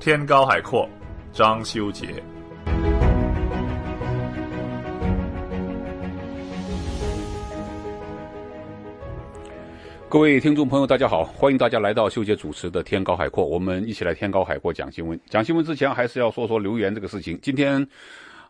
天高海阔，张修杰。各位听众朋友，大家好，欢迎大家来到秀杰主持的《天高海阔》，我们一起来《天高海阔》讲新闻。讲新闻之前，还是要说说留言这个事情。今天。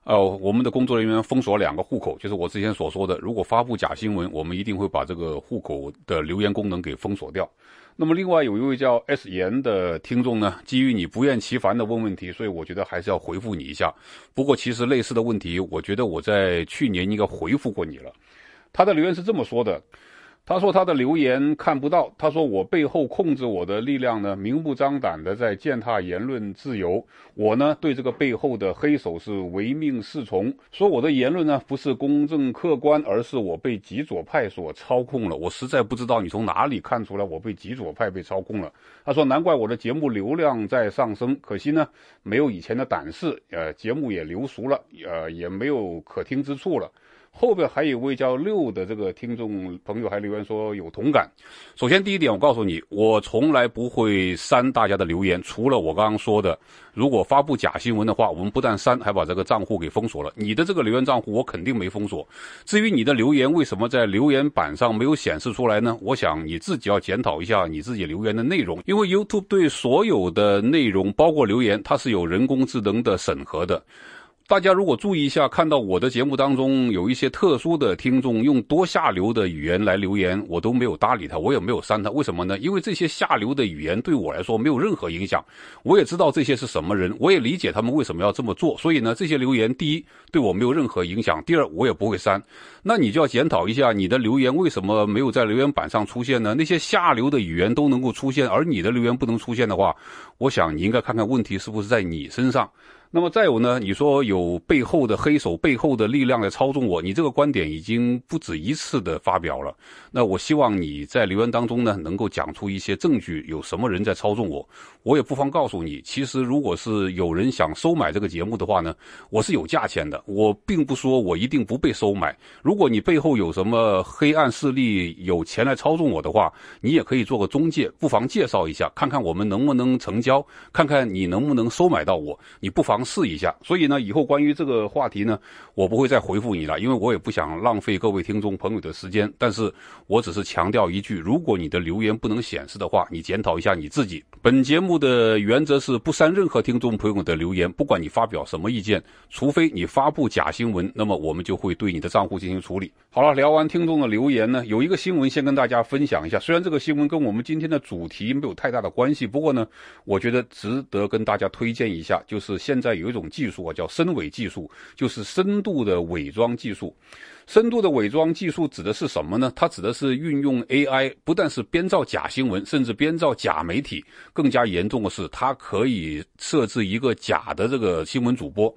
呃，我们的工作人员封锁两个户口，就是我之前所说的，如果发布假新闻，我们一定会把这个户口的留言功能给封锁掉。那么，另外有一位叫 S 言的听众呢，基于你不厌其烦的问问题，所以我觉得还是要回复你一下。不过，其实类似的问题，我觉得我在去年应该回复过你了。他的留言是这么说的。他说他的留言看不到。他说我背后控制我的力量呢，明目张胆的在践踏言论自由。我呢对这个背后的黑手是唯命是从。说我的言论呢不是公正客观，而是我被极左派所操控了。我实在不知道你从哪里看出来我被极左派被操控了。他说难怪我的节目流量在上升，可惜呢没有以前的胆识，呃，节目也流俗了，呃，也没有可听之处了。后边还有位叫六的这个听众朋友还留言说有同感。首先第一点，我告诉你，我从来不会删大家的留言，除了我刚刚说的，如果发布假新闻的话，我们不但删，还把这个账户给封锁了。你的这个留言账户我肯定没封锁。至于你的留言为什么在留言板上没有显示出来呢？我想你自己要检讨一下你自己留言的内容，因为 YouTube 对所有的内容，包括留言，它是有人工智能的审核的。大家如果注意一下，看到我的节目当中有一些特殊的听众用多下流的语言来留言，我都没有搭理他，我也没有删他。为什么呢？因为这些下流的语言对我来说没有任何影响。我也知道这些是什么人，我也理解他们为什么要这么做。所以呢，这些留言，第一对我没有任何影响，第二我也不会删。那你就要检讨一下，你的留言为什么没有在留言板上出现呢？那些下流的语言都能够出现，而你的留言不能出现的话，我想你应该看看问题是不是在你身上。那么再有呢？你说有背后的黑手、背后的力量在操纵我，你这个观点已经不止一次的发表了。那我希望你在留言当中呢，能够讲出一些证据，有什么人在操纵我。我也不妨告诉你，其实如果是有人想收买这个节目的话呢，我是有价钱的。我并不说我一定不被收买。如果你背后有什么黑暗势力有钱来操纵我的话，你也可以做个中介，不妨介绍一下，看看我们能不能成交，看看你能不能收买到我，你不妨试一下。所以呢，以后关于这个话题呢，我不会再回复你了，因为我也不想浪费各位听众朋友的时间。但是我只是强调一句：如果你的留言不能显示的话，你检讨一下你自己。本节目。的原则是不删任何听众朋友的留言，不管你发表什么意见，除非你发布假新闻，那么我们就会对你的账户进行处理。好了，聊完听众的留言呢，有一个新闻先跟大家分享一下。虽然这个新闻跟我们今天的主题没有太大的关系，不过呢，我觉得值得跟大家推荐一下，就是现在有一种技术啊，叫深伪技术，就是深度的伪装技术。深度的伪装技术指的是什么呢？它指的是运用 AI，不但是编造假新闻，甚至编造假媒体。更加严重的是，它可以设置一个假的这个新闻主播。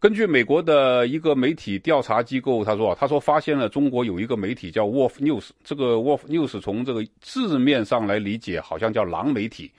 根据美国的一个媒体调查机构，他说，他说发现了中国有一个媒体叫 Wolf News。这个 Wolf News 从这个字面上来理解，好像叫狼媒体。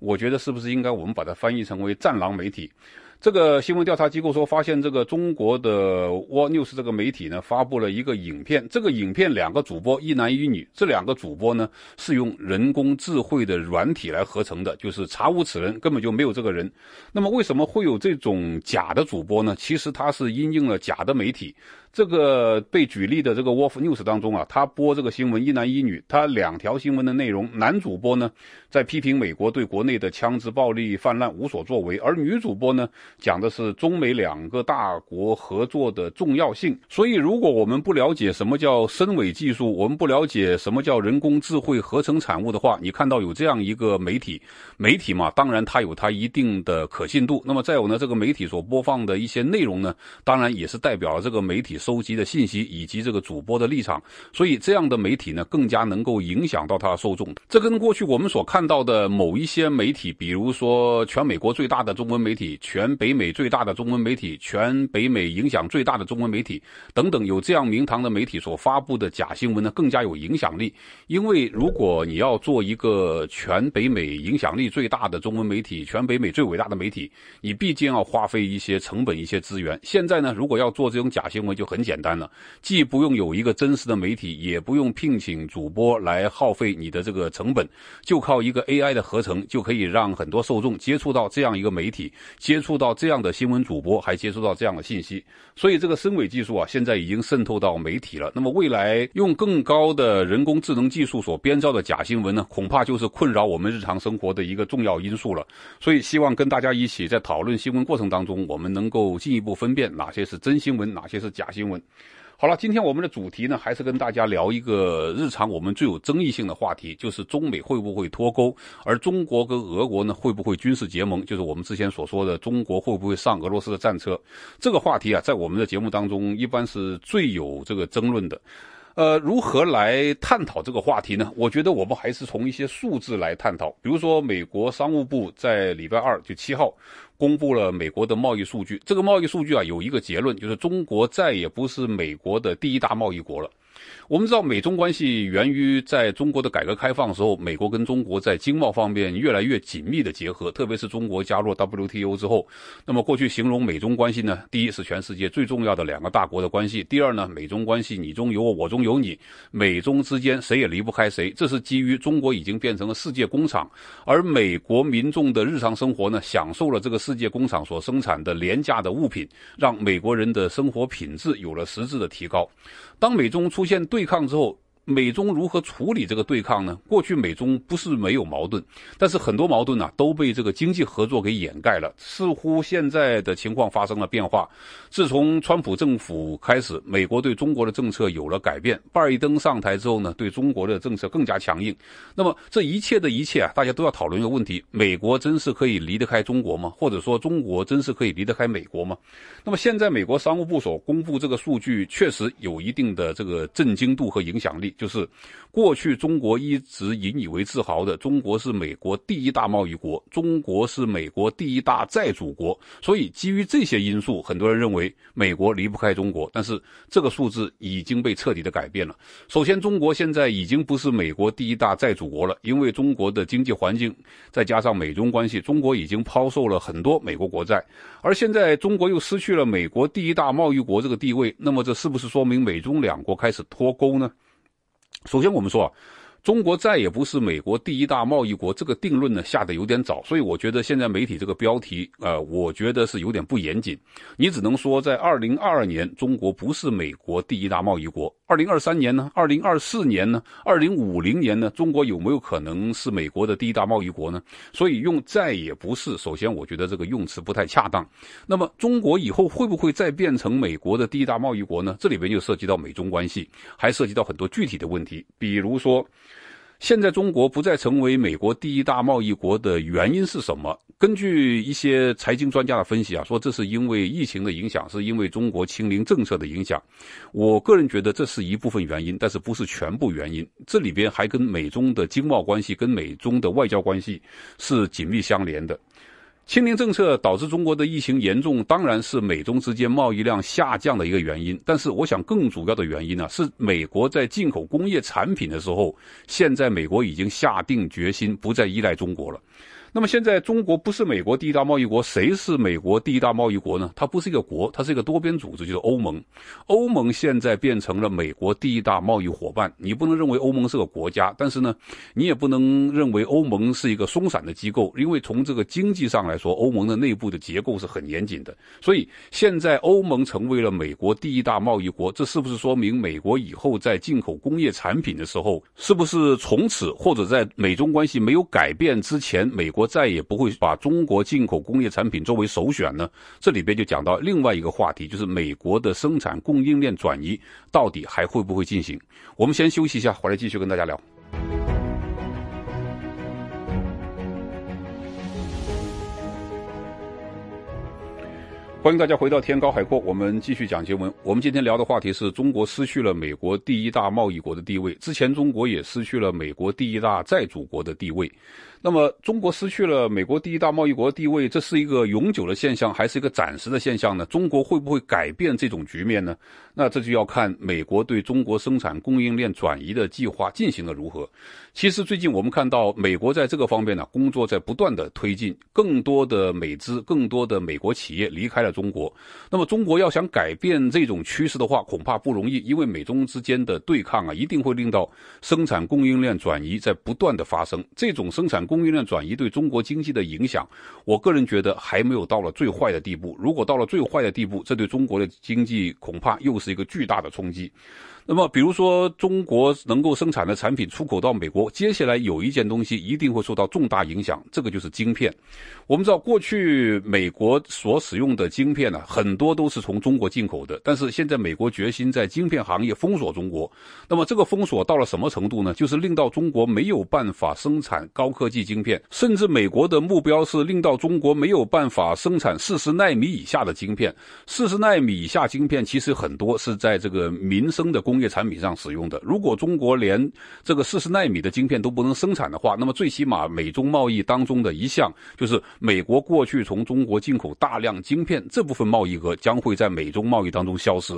我觉得是不是应该我们把它翻译成为战狼媒体？这个新闻调查机构说，发现这个中国的《w a l News》这个媒体呢，发布了一个影片。这个影片两个主播，一男一女。这两个主播呢，是用人工智慧的软体来合成的，就是查无此人，根本就没有这个人。那么，为什么会有这种假的主播呢？其实他是因应了假的媒体。这个被举例的这个 Wolf News 当中啊，他播这个新闻一男一女，他两条新闻的内容，男主播呢在批评美国对国内的枪支暴力泛滥无所作为，而女主播呢讲的是中美两个大国合作的重要性。所以，如果我们不了解什么叫深伪技术，我们不了解什么叫人工智慧合成产物的话，你看到有这样一个媒体，媒体嘛，当然它有它一定的可信度。那么再有呢，这个媒体所播放的一些内容呢，当然也是代表了这个媒体。收集的信息以及这个主播的立场，所以这样的媒体呢，更加能够影响到他的受众。这跟过去我们所看到的某一些媒体，比如说全美国最大的中文媒体、全北美最大的中文媒体、全北美影响最大的中文媒体等等，有这样名堂的媒体所发布的假新闻呢，更加有影响力。因为如果你要做一个全北美影响力最大的中文媒体、全北美最伟大的媒体，你毕竟要花费一些成本、一些资源。现在呢，如果要做这种假新闻，就很简单了，既不用有一个真实的媒体，也不用聘请主播来耗费你的这个成本，就靠一个 AI 的合成就可以让很多受众接触到这样一个媒体，接触到这样的新闻主播，还接触到这样的信息。所以这个深伪技术啊，现在已经渗透到媒体了。那么未来用更高的人工智能技术所编造的假新闻呢，恐怕就是困扰我们日常生活的一个重要因素了。所以希望跟大家一起在讨论新闻过程当中，我们能够进一步分辨哪些是真新闻，哪些是假。新闻，好了，今天我们的主题呢，还是跟大家聊一个日常我们最有争议性的话题，就是中美会不会脱钩，而中国跟俄国呢会不会军事结盟？就是我们之前所说的中国会不会上俄罗斯的战车？这个话题啊，在我们的节目当中，一般是最有这个争论的。呃，如何来探讨这个话题呢？我觉得我们还是从一些数字来探讨。比如说，美国商务部在礼拜二就七号公布了美国的贸易数据。这个贸易数据啊，有一个结论，就是中国再也不是美国的第一大贸易国了。我们知道美中关系源于在中国的改革开放时候，美国跟中国在经贸方面越来越紧密的结合。特别是中国加入 WTO 之后，那么过去形容美中关系呢，第一是全世界最重要的两个大国的关系；第二呢，美中关系你中有我，我中有你，美中之间谁也离不开谁。这是基于中国已经变成了世界工厂，而美国民众的日常生活呢，享受了这个世界工厂所生产的廉价的物品，让美国人的生活品质有了实质的提高。当美中出出现对抗之后。美中如何处理这个对抗呢？过去美中不是没有矛盾，但是很多矛盾呢都被这个经济合作给掩盖了。似乎现在的情况发生了变化。自从川普政府开始，美国对中国的政策有了改变。拜登上台之后呢，对中国的政策更加强硬。那么这一切的一切啊，大家都要讨论一个问题：美国真是可以离得开中国吗？或者说中国真是可以离得开美国吗？那么现在美国商务部所公布这个数据，确实有一定的这个震惊度和影响力。就是过去中国一直引以为自豪的，中国是美国第一大贸易国，中国是美国第一大债主国。所以基于这些因素，很多人认为美国离不开中国。但是这个数字已经被彻底的改变了。首先，中国现在已经不是美国第一大债主国了，因为中国的经济环境再加上美中关系，中国已经抛售了很多美国国债。而现在中国又失去了美国第一大贸易国这个地位，那么这是不是说明美中两国开始脱钩呢？首先，我们说。中国再也不是美国第一大贸易国这个定论呢，下的有点早，所以我觉得现在媒体这个标题，呃，我觉得是有点不严谨。你只能说在二零二二年，中国不是美国第一大贸易国。二零二三年呢？二零二四年呢？二零五零年呢？中国有没有可能是美国的第一大贸易国呢？所以用再也不是，首先我觉得这个用词不太恰当。那么中国以后会不会再变成美国的第一大贸易国呢？这里边就涉及到美中关系，还涉及到很多具体的问题，比如说。现在中国不再成为美国第一大贸易国的原因是什么？根据一些财经专家的分析啊，说这是因为疫情的影响，是因为中国清零政策的影响。我个人觉得这是一部分原因，但是不是全部原因。这里边还跟美中的经贸关系、跟美中的外交关系是紧密相连的。清零政策导致中国的疫情严重，当然是美中之间贸易量下降的一个原因，但是我想更主要的原因呢，是美国在进口工业产品的时候，现在美国已经下定决心不再依赖中国了。那么现在中国不是美国第一大贸易国，谁是美国第一大贸易国呢？它不是一个国，它是一个多边组织，就是欧盟。欧盟现在变成了美国第一大贸易伙伴。你不能认为欧盟是个国家，但是呢，你也不能认为欧盟是一个松散的机构，因为从这个经济上来说，欧盟的内部的结构是很严谨的。所以现在欧盟成为了美国第一大贸易国，这是不是说明美国以后在进口工业产品的时候，是不是从此或者在美中关系没有改变之前，美国？再也不会把中国进口工业产品作为首选呢？这里边就讲到另外一个话题，就是美国的生产供应链转移到底还会不会进行？我们先休息一下，回来继续跟大家聊。欢迎大家回到天高海阔，我们继续讲新闻。我们今天聊的话题是中国失去了美国第一大贸易国的地位。之前中国也失去了美国第一大债主国的地位。那么，中国失去了美国第一大贸易国地位，这是一个永久的现象，还是一个暂时的现象呢？中国会不会改变这种局面呢？那这就要看美国对中国生产供应链转移的计划进行的如何。其实最近我们看到，美国在这个方面呢，工作在不断的推进，更多的美资，更多的美国企业离开了。中国，那么中国要想改变这种趋势的话，恐怕不容易，因为美中之间的对抗啊，一定会令到生产供应链转移在不断的发生。这种生产供应链转移对中国经济的影响，我个人觉得还没有到了最坏的地步。如果到了最坏的地步，这对中国的经济恐怕又是一个巨大的冲击。那么，比如说中国能够生产的产品出口到美国，接下来有一件东西一定会受到重大影响，这个就是晶片。我们知道，过去美国所使用的晶晶片呢，很多都是从中国进口的，但是现在美国决心在晶片行业封锁中国。那么这个封锁到了什么程度呢？就是令到中国没有办法生产高科技晶片，甚至美国的目标是令到中国没有办法生产四十纳米以下的晶片。四十纳米以下晶片其实很多是在这个民生的工业产品上使用的。如果中国连这个四十纳米的晶片都不能生产的话，那么最起码美中贸易当中的一项就是美国过去从中国进口大量晶片。这部分贸易额将会在美中贸易当中消失。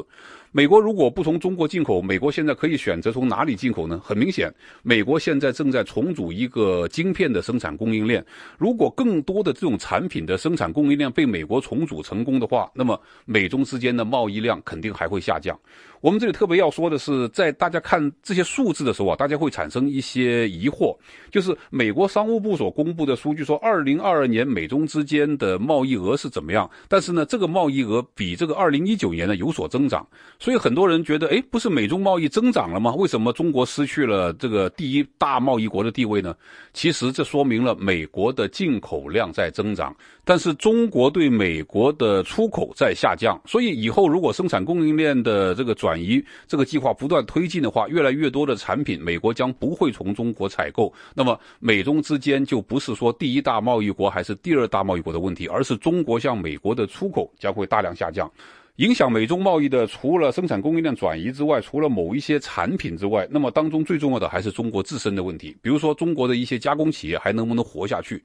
美国如果不从中国进口，美国现在可以选择从哪里进口呢？很明显，美国现在正在重组一个晶片的生产供应链。如果更多的这种产品的生产供应链被美国重组成功的话，那么美中之间的贸易量肯定还会下降。我们这里特别要说的是，在大家看这些数字的时候啊，大家会产生一些疑惑，就是美国商务部所公布的数据说，二零二二年美中之间的贸易额是怎么样？但是呢，这个贸易额比这个二零一九年呢有所增长，所以很多人觉得，哎，不是美中贸易增长了吗？为什么中国失去了这个第一大贸易国的地位呢？其实这说明了美国的进口量在增长。但是中国对美国的出口在下降，所以以后如果生产供应链的这个转移这个计划不断推进的话，越来越多的产品美国将不会从中国采购，那么美中之间就不是说第一大贸易国还是第二大贸易国的问题，而是中国向美国的出口将会大量下降。影响美中贸易的，除了生产供应链转移之外，除了某一些产品之外，那么当中最重要的还是中国自身的问题。比如说，中国的一些加工企业还能不能活下去？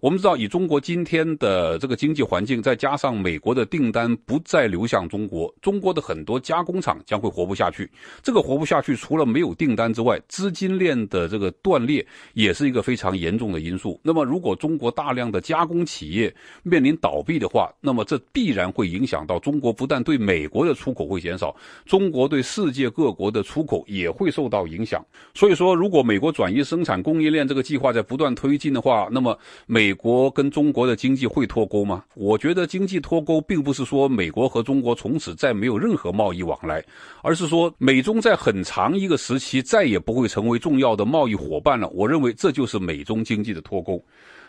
我们知道，以中国今天的这个经济环境，再加上美国的订单不再流向中国，中国的很多加工厂将会活不下去。这个活不下去，除了没有订单之外，资金链的这个断裂也是一个非常严重的因素。那么，如果中国大量的加工企业面临倒闭的话，那么这必然会影响到中国不断。但对美国的出口会减少，中国对世界各国的出口也会受到影响。所以说，如果美国转移生产供应链这个计划在不断推进的话，那么美国跟中国的经济会脱钩吗？我觉得经济脱钩并不是说美国和中国从此再没有任何贸易往来，而是说美中在很长一个时期再也不会成为重要的贸易伙伴了。我认为这就是美中经济的脱钩。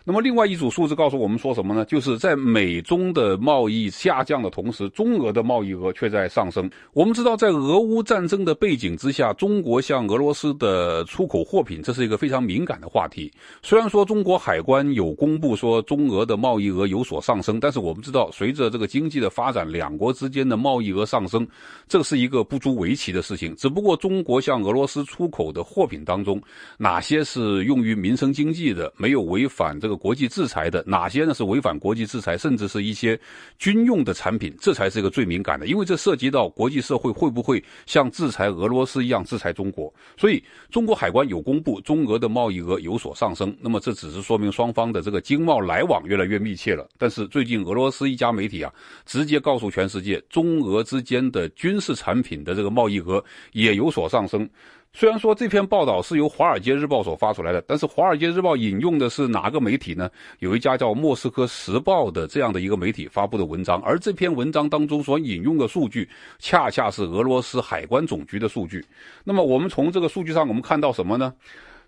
那么另外一组数字告诉我们说什么呢？就是在美中的贸易下降的同时，中俄的贸易额却在上升。我们知道，在俄乌战争的背景之下，中国向俄罗斯的出口货品，这是一个非常敏感的话题。虽然说中国海关有公布说中俄的贸易额有所上升，但是我们知道，随着这个经济的发展，两国之间的贸易额上升，这是一个不足为奇的事情。只不过中国向俄罗斯出口的货品当中，哪些是用于民生经济的，没有违反这个。国际制裁的哪些呢？是违反国际制裁，甚至是一些军用的产品，这才是一个最敏感的，因为这涉及到国际社会会不会像制裁俄罗斯一样制裁中国。所以中国海关有公布中俄的贸易额有所上升，那么这只是说明双方的这个经贸来往越来越密切了。但是最近俄罗斯一家媒体啊，直接告诉全世界，中俄之间的军事产品的这个贸易额也有所上升。虽然说这篇报道是由《华尔街日报》所发出来的，但是《华尔街日报》引用的是哪个媒体呢？有一家叫《莫斯科时报》的这样的一个媒体发布的文章，而这篇文章当中所引用的数据，恰恰是俄罗斯海关总局的数据。那么，我们从这个数据上，我们看到什么呢？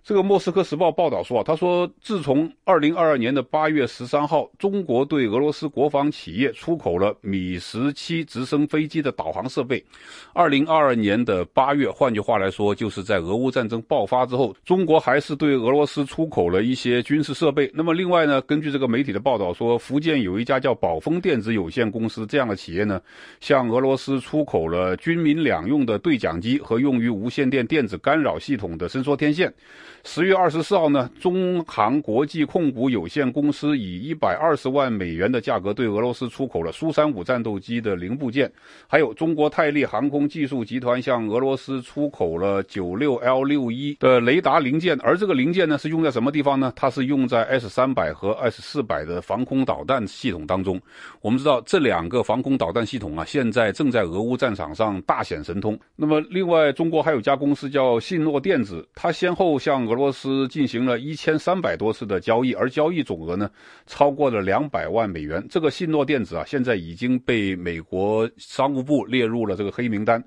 这个《莫斯科时报》报道说啊，他说，自从二零二二年的八月十三号，中国对俄罗斯国防企业出口了米十七直升飞机的导航设备。二零二二年的八月，换句话来说，就是在俄乌战争爆发之后，中国还是对俄罗斯出口了一些军事设备。那么，另外呢，根据这个媒体的报道说，福建有一家叫宝丰电子有限公司这样的企业呢，向俄罗斯出口了军民两用的对讲机和用于无线电电子干扰系统的伸缩天线。十月二十四号呢，中航国际控股有限公司以一百二十万美元的价格对俄罗斯出口了苏三五战斗机的零部件，还有中国泰利航空技术集团向俄罗斯出口了九六 L 六一的雷达零件，而这个零件呢是用在什么地方呢？它是用在 S 三百和 S 四百的防空导弹系统当中。我们知道这两个防空导弹系统啊，现在正在俄乌战场上大显神通。那么，另外中国还有家公司叫信诺电子，它先后向俄俄罗斯进行了一千三百多次的交易，而交易总额呢超过了两百万美元。这个信诺电子啊，现在已经被美国商务部列入了这个黑名单。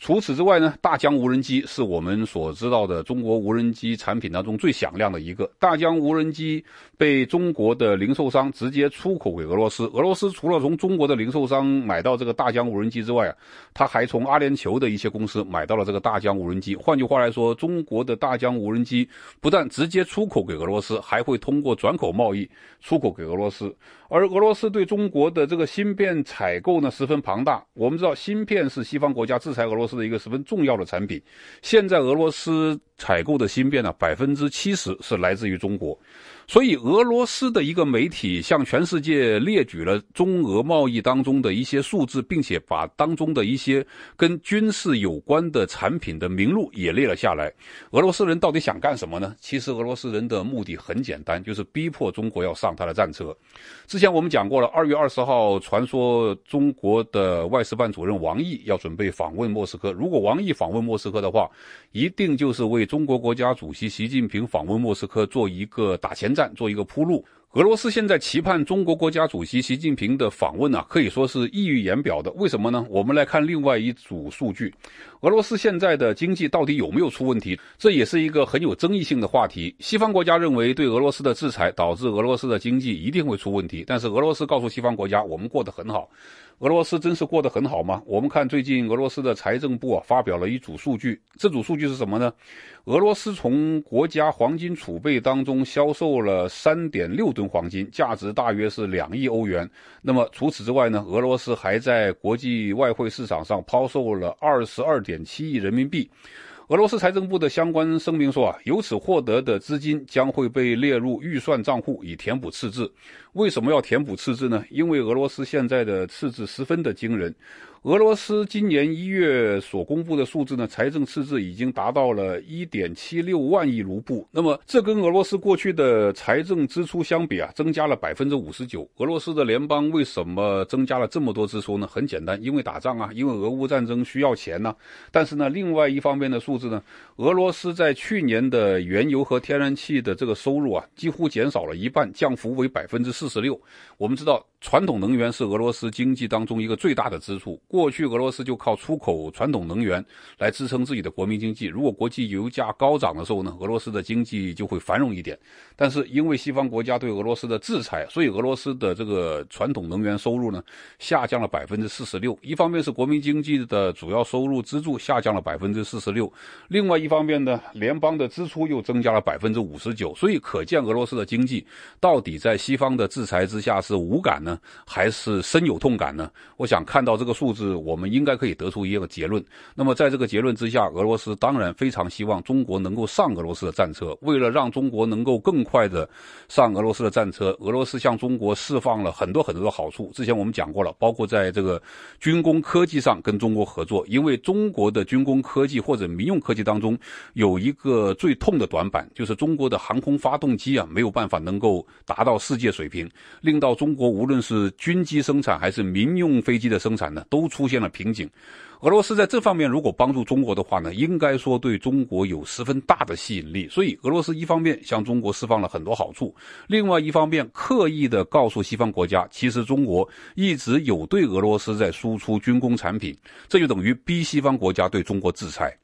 除此之外呢，大疆无人机是我们所知道的中国无人机产品当中最响亮的一个。大疆无人机被中国的零售商直接出口给俄罗斯。俄罗斯除了从中国的零售商买到这个大疆无人机之外啊，他还从阿联酋的一些公司买到了这个大疆无人机。换句话来说，中国的大疆无人机不但直接出口给俄罗斯，还会通过转口贸易出口给俄罗斯。而俄罗斯对中国的这个芯片采购呢，十分庞大。我们知道，芯片是西方国家制裁俄罗斯。的一个十分重要的产品，现在俄罗斯采购的芯片呢，百分之七十是来自于中国，所以俄罗斯的一个媒体向全世界列举了中俄贸易当中的一些数字，并且把当中的一些跟军事有关的产品的名录也列了下来。俄罗斯人到底想干什么呢？其实俄罗斯人的目的很简单，就是逼迫中国要上他的战车。之前我们讲过了，二月二十号，传说中国的外事办主任王毅要准备访问莫斯科。如果王毅访问莫斯科的话，一定就是为中国国家主席习近平访问莫斯科做一个打前站，做一个铺路。俄罗斯现在期盼中国国家主席习近平的访问呢，可以说是溢于言表的。为什么呢？我们来看另外一组数据：俄罗斯现在的经济到底有没有出问题？这也是一个很有争议性的话题。西方国家认为，对俄罗斯的制裁导致俄罗斯的经济一定会出问题。但是俄罗斯告诉西方国家，我们过得很好。俄罗斯真是过得很好吗？我们看最近俄罗斯的财政部啊，发表了一组数据。这组数据是什么呢？俄罗斯从国家黄金储备当中销售了三点六吨。吨黄金价值大约是两亿欧元。那么除此之外呢？俄罗斯还在国际外汇市场上抛售了二十二点七亿人民币。俄罗斯财政部的相关声明说啊，由此获得的资金将会被列入预算账户以填补赤字。为什么要填补赤字呢？因为俄罗斯现在的赤字十分的惊人。俄罗斯今年一月所公布的数字呢，财政赤字已经达到了一点七六万亿卢布。那么，这跟俄罗斯过去的财政支出相比啊，增加了百分之五十九。俄罗斯的联邦为什么增加了这么多支出呢？很简单，因为打仗啊，因为俄乌战争需要钱呢。但是呢，另外一方面的数字呢，俄罗斯在去年的原油和天然气的这个收入啊，几乎减少了一半，降幅为百分之四十六。我们知道。传统能源是俄罗斯经济当中一个最大的支出。过去，俄罗斯就靠出口传统能源来支撑自己的国民经济。如果国际油价高涨的时候呢，俄罗斯的经济就会繁荣一点。但是，因为西方国家对俄罗斯的制裁，所以俄罗斯的这个传统能源收入呢，下降了百分之四十六。一方面是国民经济的主要收入支柱下降了百分之四十六，另外一方面呢，联邦的支出又增加了百分之五十九。所以，可见俄罗斯的经济到底在西方的制裁之下是无感的。还是深有痛感呢。我想看到这个数字，我们应该可以得出一个结论。那么，在这个结论之下，俄罗斯当然非常希望中国能够上俄罗斯的战车。为了让中国能够更快的上俄罗斯的战车，俄罗斯向中国释放了很多很多的好处。之前我们讲过了，包括在这个军工科技上跟中国合作，因为中国的军工科技或者民用科技当中有一个最痛的短板，就是中国的航空发动机啊没有办法能够达到世界水平，令到中国无论是军机生产还是民用飞机的生产呢？都出现了瓶颈。俄罗斯在这方面如果帮助中国的话呢，应该说对中国有十分大的吸引力。所以俄罗斯一方面向中国释放了很多好处，另外一方面刻意的告诉西方国家，其实中国一直有对俄罗斯在输出军工产品，这就等于逼西方国家对中国制裁。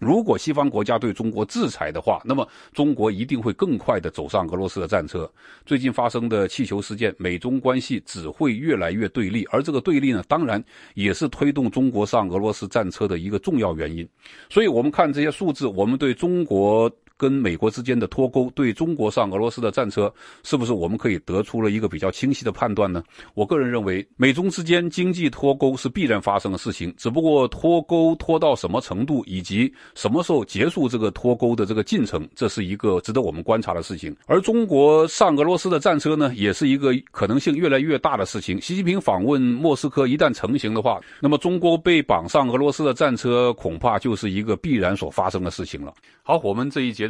如果西方国家对中国制裁的话，那么中国一定会更快的走上俄罗斯的战车。最近发生的气球事件，美中关系只会越来越对立，而这个对立呢，当然也是推动中国上俄罗斯战车的一个重要原因。所以，我们看这些数字，我们对中国。跟美国之间的脱钩，对中国上俄罗斯的战车，是不是我们可以得出了一个比较清晰的判断呢？我个人认为，美中之间经济脱钩是必然发生的事情，只不过脱钩脱到什么程度，以及什么时候结束这个脱钩的这个进程，这是一个值得我们观察的事情。而中国上俄罗斯的战车呢，也是一个可能性越来越大的事情。习近平访问莫斯科一旦成型的话，那么中国被绑上俄罗斯的战车，恐怕就是一个必然所发生的事情了。好，我们这一节。